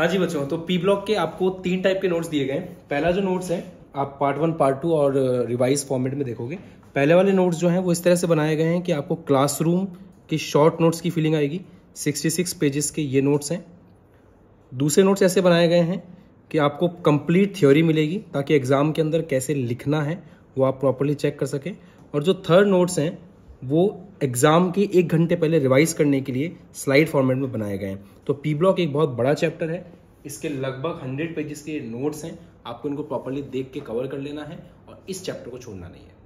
हाँ जी बच्चों तो पी ब्लॉक के आपको तीन टाइप के नोट्स दिए गए हैं पहला जो नोट्स है आप पार्ट वन पार्ट टू और रिवाइज uh, फॉर्मेट में देखोगे पहले वाले नोट्स जो हैं वो इस तरह से बनाए गए हैं कि आपको क्लासरूम के शॉर्ट नोट्स की फीलिंग आएगी 66 पेजेस के ये नोट्स हैं दूसरे नोट्स ऐसे बनाए गए हैं कि आपको कंप्लीट थ्योरी मिलेगी ताकि एग्ज़ाम के अंदर कैसे लिखना है वो आप प्रॉपरली चेक कर सकें और जो थर्ड नोट्स हैं वो एग्ज़ाम के एक घंटे पहले रिवाइज करने के लिए स्लाइड फॉर्मेट में बनाए गए हैं तो पी ब्लॉक एक बहुत बड़ा चैप्टर है इसके लगभग हंड्रेड पेजेस के नोट्स हैं आपको इनको प्रॉपरली देख के कवर कर लेना है और इस चैप्टर को छोड़ना नहीं है